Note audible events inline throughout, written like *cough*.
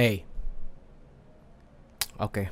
Hey. Oke. Okay.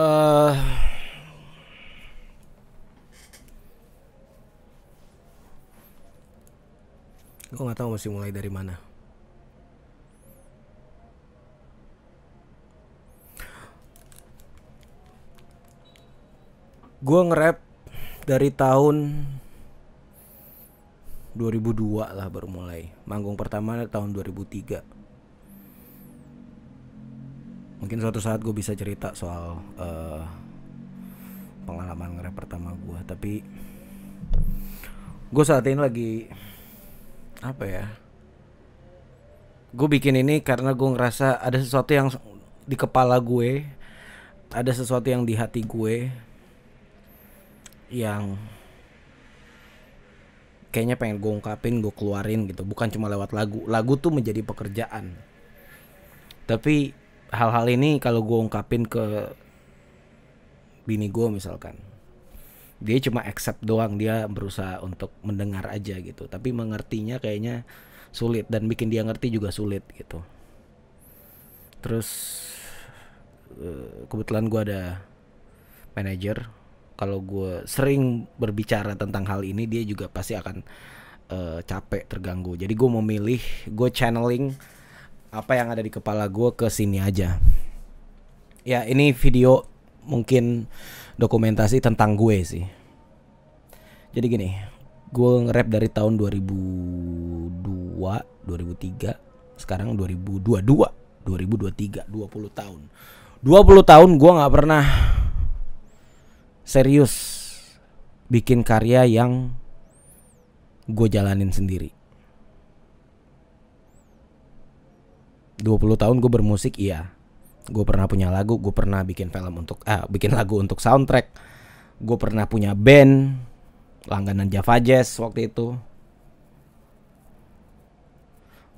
Uh, gue gak tahu mesti mulai dari mana. Gue nge-rap dari tahun 2002 lah baru mulai manggung pertama tahun 2003 mungkin suatu saat gue bisa cerita soal uh, pengalaman ngerap pertama gue tapi gue saat ini lagi apa ya gue bikin ini karena gue ngerasa ada sesuatu yang di kepala gue ada sesuatu yang di hati gue yang kayaknya pengen gue ungkapin gue keluarin gitu bukan cuma lewat lagu lagu tuh menjadi pekerjaan tapi hal-hal ini kalau gue ungkapin ke bini gue misalkan dia cuma accept doang dia berusaha untuk mendengar aja gitu tapi mengertinya kayaknya sulit dan bikin dia ngerti juga sulit gitu terus eh, kebetulan gue ada manajer kalau gue sering berbicara tentang hal ini dia juga pasti akan uh, capek terganggu jadi gue memilih gue channeling apa yang ada di kepala gue ke sini aja ya ini video mungkin dokumentasi tentang gue sih jadi gini gue nge-rap dari tahun 2002 2003 sekarang 2022 2023 20 tahun 20 tahun gue gak pernah serius bikin karya yang gue jalanin sendiri. 20 tahun gue bermusik iya gue pernah punya lagu gue pernah bikin film untuk ah bikin lagu untuk soundtrack gue pernah punya band langganan Java Jazz waktu itu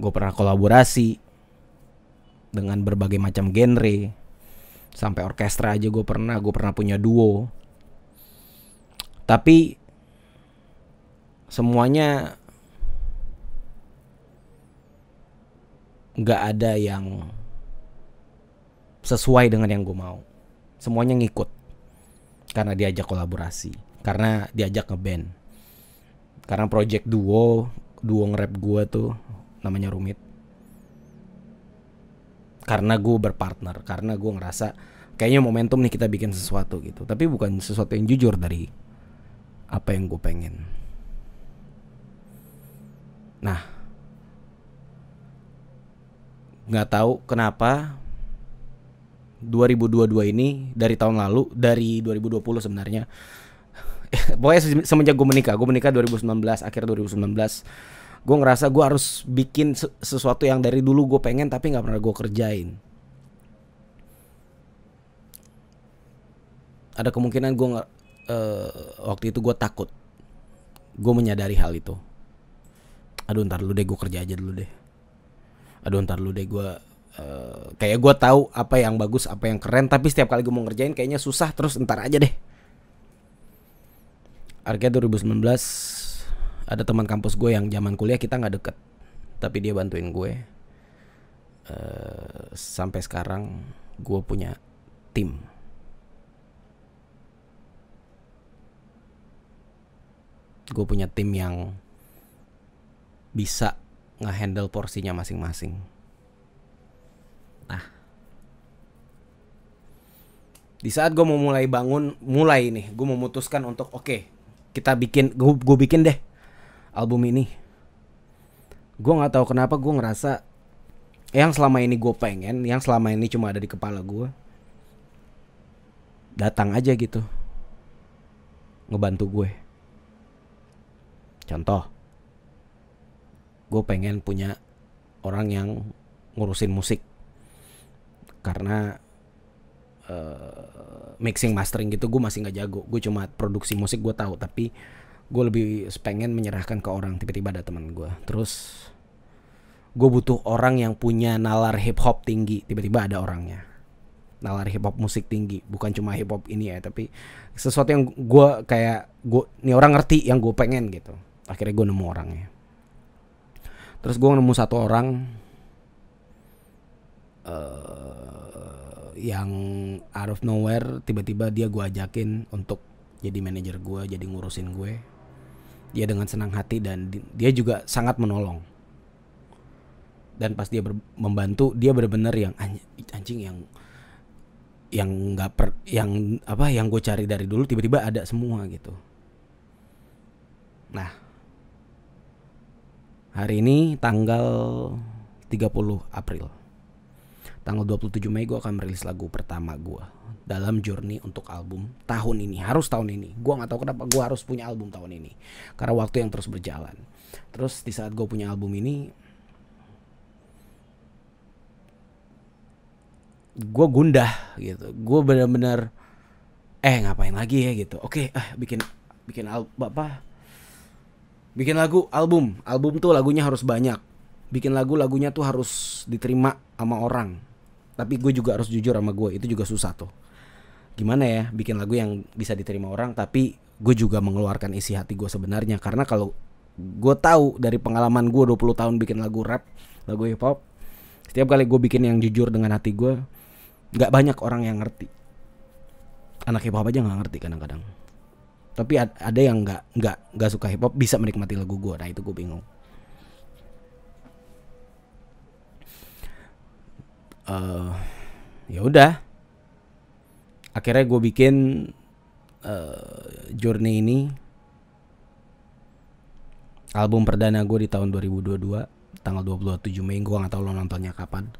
gue pernah kolaborasi dengan berbagai macam genre sampai orkestra aja gue pernah gue pernah punya duo tapi semuanya nggak ada yang sesuai dengan yang gue mau. Semuanya ngikut karena diajak kolaborasi, karena diajak ngeband, karena project duo duo nge-rap gue tuh namanya rumit. Karena gue berpartner, karena gue ngerasa kayaknya momentum nih kita bikin sesuatu gitu. Tapi bukan sesuatu yang jujur dari apa yang gue pengen. Nah, nggak tahu kenapa 2022 ini dari tahun lalu dari 2020 sebenarnya *laughs* pokoknya semenjak gue menikah gue menikah 2019 akhir 2019 gue ngerasa gue harus bikin sesuatu yang dari dulu gue pengen tapi nggak pernah gue kerjain ada kemungkinan gue uh, waktu itu gue takut gue menyadari hal itu aduh ntar lu deh gue kerja aja dulu deh aduh ntar lu deh gue uh, kayak gue tahu apa yang bagus apa yang keren tapi setiap kali gue mau ngerjain kayaknya susah terus ntar aja deh akhirnya 2019 ada teman kampus gue yang zaman kuliah kita nggak deket tapi dia bantuin gue uh, sampai sekarang gue punya tim gue punya tim yang bisa ngehandle porsinya masing-masing. Nah, di saat gue mau mulai bangun, mulai nih, gue memutuskan untuk oke, okay, kita bikin, gue, gue bikin deh album ini. Gue nggak tahu kenapa gue ngerasa yang selama ini gue pengen, yang selama ini cuma ada di kepala gue, datang aja gitu, ngebantu gue. Contoh, gue pengen punya orang yang ngurusin musik karena uh, mixing mastering gitu gue masih nggak jago gue cuma produksi musik gue tahu tapi gue lebih pengen menyerahkan ke orang tiba-tiba ada teman gue terus gue butuh orang yang punya nalar hip hop tinggi tiba-tiba ada orangnya nalar hip hop musik tinggi bukan cuma hip hop ini ya tapi sesuatu yang gue kayak gue nih orang ngerti yang gue pengen gitu akhirnya gue nemu orangnya terus gue nemu satu orang uh, yang out of nowhere tiba-tiba dia gue ajakin untuk jadi manajer gue jadi ngurusin gue dia dengan senang hati dan dia juga sangat menolong dan pas dia membantu dia benar-benar yang anjing yang yang nggak per yang apa yang gue cari dari dulu tiba-tiba ada semua gitu nah Hari ini tanggal 30 April. Tanggal 27 Mei gue akan merilis lagu pertama gue dalam journey untuk album tahun ini. Harus tahun ini. Gue gak tahu kenapa gue harus punya album tahun ini. Karena waktu yang terus berjalan. Terus di saat gue punya album ini, gue gundah gitu. Gue bener-bener eh ngapain lagi ya gitu. Oke, okay, eh bikin bikin album apa? bikin lagu album album tuh lagunya harus banyak bikin lagu lagunya tuh harus diterima sama orang tapi gue juga harus jujur sama gue itu juga susah tuh gimana ya bikin lagu yang bisa diterima orang tapi gue juga mengeluarkan isi hati gue sebenarnya karena kalau gue tahu dari pengalaman gue 20 tahun bikin lagu rap lagu hip hop setiap kali gue bikin yang jujur dengan hati gue nggak banyak orang yang ngerti anak hip hop aja nggak ngerti kadang-kadang tapi ada yang nggak nggak nggak suka hip hop bisa menikmati lagu gue nah itu gue bingung uh, ya udah akhirnya gue bikin uh, journey ini album perdana gue di tahun 2022 tanggal 27 Mei gue nggak tahu lo nontonnya kapan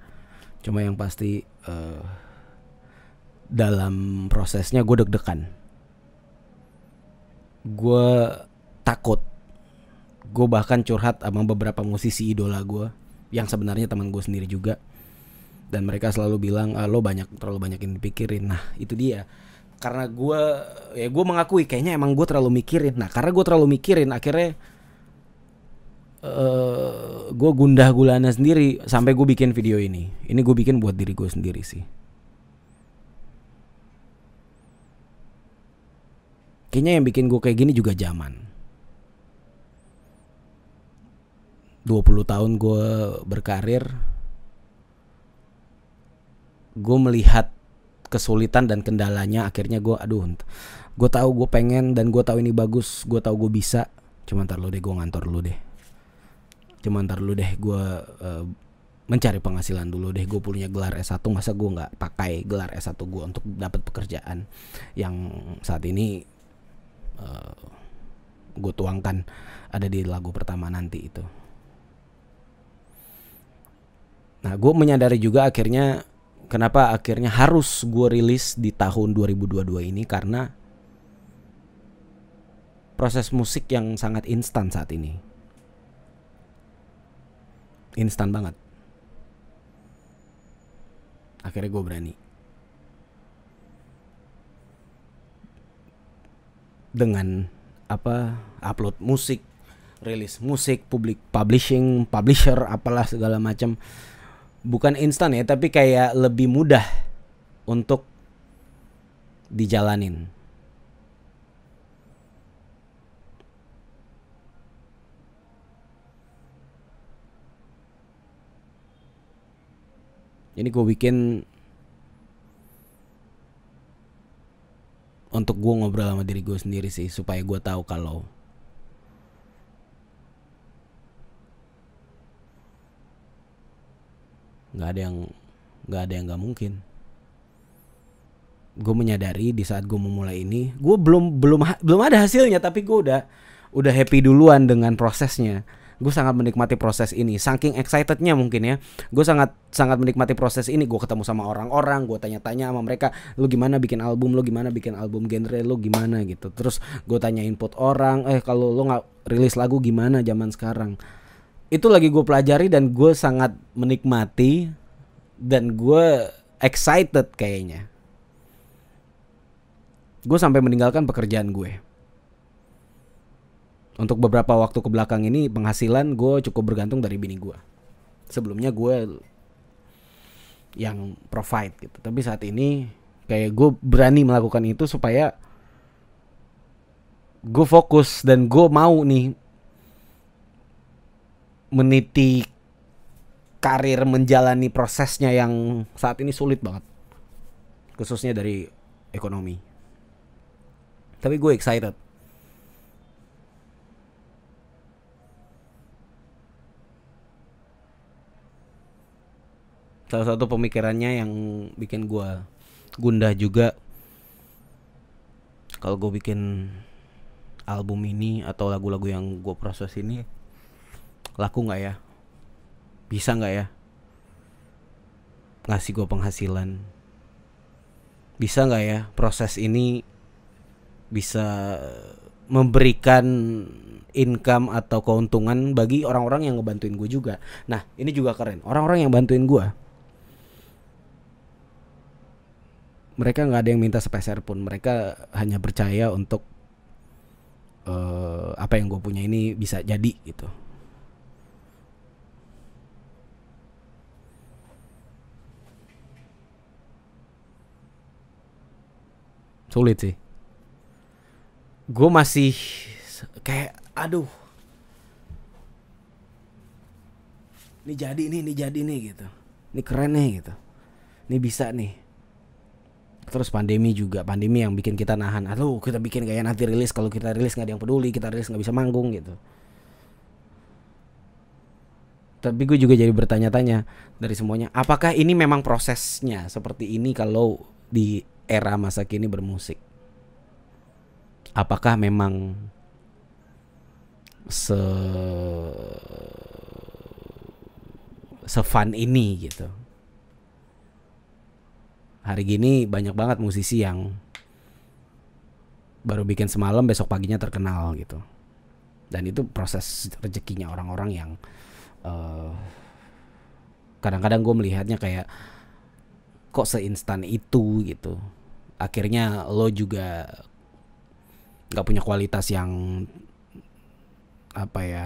cuma yang pasti uh, dalam prosesnya gue deg-degan gue takut gue bahkan curhat sama beberapa musisi idola gue yang sebenarnya teman gue sendiri juga dan mereka selalu bilang ah, lo banyak terlalu banyak yang dipikirin nah itu dia karena gue ya gue mengakui kayaknya emang gue terlalu mikirin nah karena gue terlalu mikirin akhirnya uh, eh, gue gundah gulana sendiri sampai gue bikin video ini ini gue bikin buat diri gue sendiri sih Kayaknya yang bikin gue kayak gini juga zaman. 20 tahun gue berkarir gue melihat kesulitan dan kendalanya akhirnya gue aduh gue tahu gue pengen dan gue tahu ini bagus gue tahu gue bisa cuman ntar lu deh gue ngantor lu deh cuman ntar lu deh gue uh, mencari penghasilan dulu deh gue punya gelar S1 masa gue gak pakai gelar S1 gue untuk dapat pekerjaan yang saat ini uh, eh, gue tuangkan ada di lagu pertama nanti itu. Nah, gue menyadari juga akhirnya kenapa akhirnya harus gue rilis di tahun 2022 ini karena proses musik yang sangat instan saat ini. Instan banget. Akhirnya gue berani. dengan apa upload musik rilis musik publik publishing publisher apalah segala macam bukan instan ya tapi kayak lebih mudah untuk dijalanin ini gue bikin untuk gue ngobrol sama diri gue sendiri sih supaya gue tahu kalau nggak ada yang nggak ada yang nggak mungkin gue menyadari di saat gue memulai ini gue belum belum belum ada hasilnya tapi gue udah udah happy duluan dengan prosesnya gue sangat menikmati proses ini saking excitednya mungkin ya gue sangat sangat menikmati proses ini gue ketemu sama orang-orang gue tanya-tanya sama mereka lu gimana bikin album lu gimana bikin album genre lu gimana gitu terus gue tanya input orang eh kalau lu nggak rilis lagu gimana zaman sekarang itu lagi gue pelajari dan gue sangat menikmati dan gue excited kayaknya gue sampai meninggalkan pekerjaan gue untuk beberapa waktu ke belakang ini penghasilan gue cukup bergantung dari bini gue. Sebelumnya gue yang provide gitu. Tapi saat ini kayak gue berani melakukan itu supaya gue fokus dan gue mau nih meniti karir menjalani prosesnya yang saat ini sulit banget khususnya dari ekonomi tapi gue excited salah satu pemikirannya yang bikin gue gundah juga kalau gue bikin album ini atau lagu-lagu yang gue proses ini laku nggak ya bisa nggak ya ngasih gue penghasilan bisa nggak ya proses ini bisa memberikan income atau keuntungan bagi orang-orang yang ngebantuin gue juga nah ini juga keren orang-orang yang bantuin gue mereka nggak ada yang minta sepeser pun mereka hanya percaya untuk uh, apa yang gue punya ini bisa jadi gitu sulit sih gue masih kayak aduh ini jadi nih ini jadi nih gitu ini keren nih gitu ini bisa nih terus pandemi juga pandemi yang bikin kita nahan aduh kita bikin kayak nanti rilis kalau kita rilis nggak ada yang peduli kita rilis nggak bisa manggung gitu tapi gue juga jadi bertanya-tanya dari semuanya apakah ini memang prosesnya seperti ini kalau di era masa kini bermusik apakah memang se fun ini gitu hari gini banyak banget musisi yang baru bikin semalam besok paginya terkenal gitu dan itu proses rezekinya orang-orang yang kadang eh, kadang-kadang gue melihatnya kayak kok seinstan itu gitu akhirnya lo juga nggak punya kualitas yang apa ya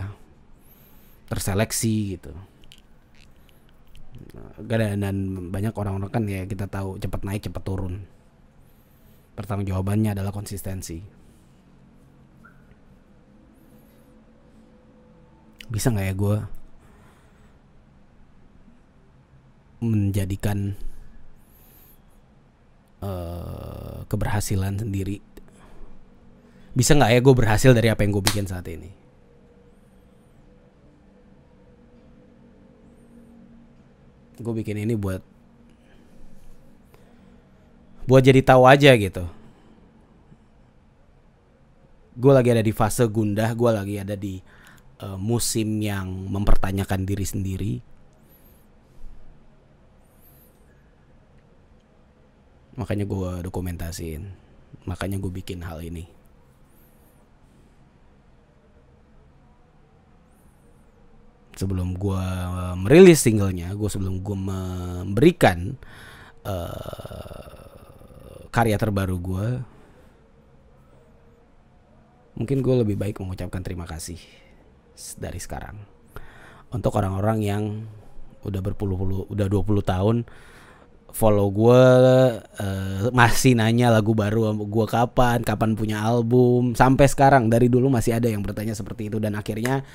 terseleksi gitu dan banyak orang-orang kan ya kita tahu cepat naik cepat turun pertanggung jawabannya adalah konsistensi bisa nggak ya gue menjadikan uh, keberhasilan sendiri bisa nggak ya gue berhasil dari apa yang gue bikin saat ini gue bikin ini buat buat jadi tahu aja gitu gue lagi ada di fase gundah gue lagi ada di uh, musim yang mempertanyakan diri sendiri makanya gue dokumentasiin makanya gue bikin hal ini sebelum gue eh, merilis singlenya, gue sebelum gue memberikan uh, karya terbaru gue, mungkin gue lebih baik mengucapkan terima kasih dari sekarang untuk orang-orang yang udah berpuluh-puluh, udah 20 tahun follow gue uh, masih nanya lagu baru gue kapan, kapan punya album sampai sekarang dari dulu masih ada yang bertanya seperti itu dan akhirnya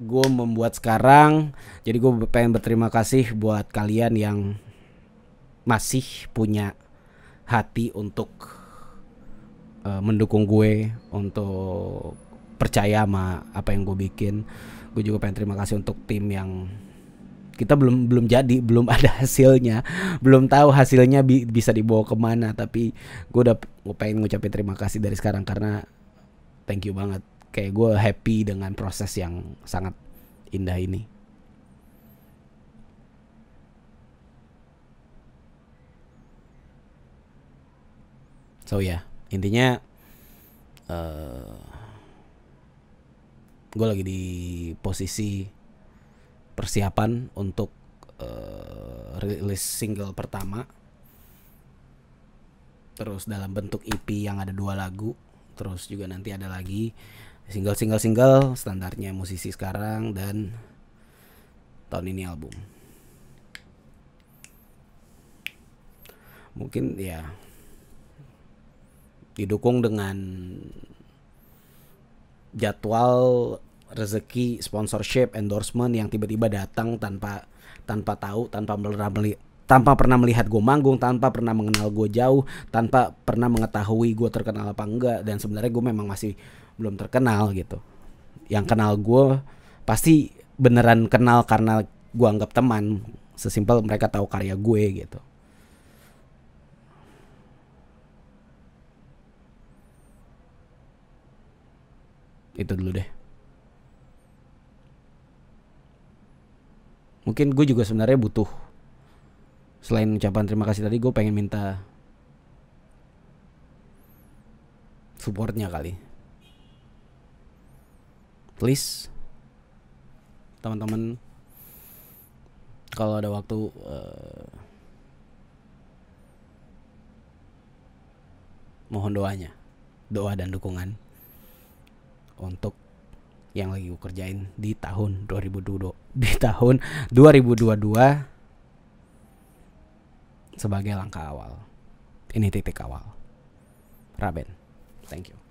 gue membuat sekarang jadi gue pengen berterima kasih buat kalian yang masih punya hati untuk uh, mendukung gue untuk percaya sama apa yang gue bikin gue juga pengen terima kasih untuk tim yang kita belum belum jadi belum *laughs* ada hasilnya belum tahu hasilnya bi bisa dibawa kemana tapi gue udah pengen ngucapin terima kasih dari sekarang karena thank you banget kayak gue happy dengan proses yang sangat indah ini so ya yeah, intinya uh, eh, gue lagi di posisi persiapan untuk uh, rilis single pertama terus dalam bentuk EP yang ada dua lagu terus juga nanti ada lagi single single single standarnya musisi sekarang dan tahun ini album mungkin ya didukung dengan jadwal rezeki sponsorship endorsement yang tiba-tiba datang tanpa tanpa tahu tanpa pernah melihat tanpa pernah melihat gue manggung, tanpa pernah mengenal gue jauh, tanpa pernah mengetahui gue terkenal apa enggak, dan sebenarnya gue memang masih belum terkenal gitu yang kenal gue pasti beneran kenal karena gue anggap teman sesimpel mereka tahu karya gue gitu itu dulu deh mungkin gue juga sebenarnya butuh selain ucapan terima kasih tadi gue pengen minta supportnya kali please teman-teman kalau ada waktu uh, mohon doanya doa dan dukungan untuk yang lagi gue kerjain di tahun 2022 di tahun 2022 sebagai langkah awal ini titik awal Raben thank you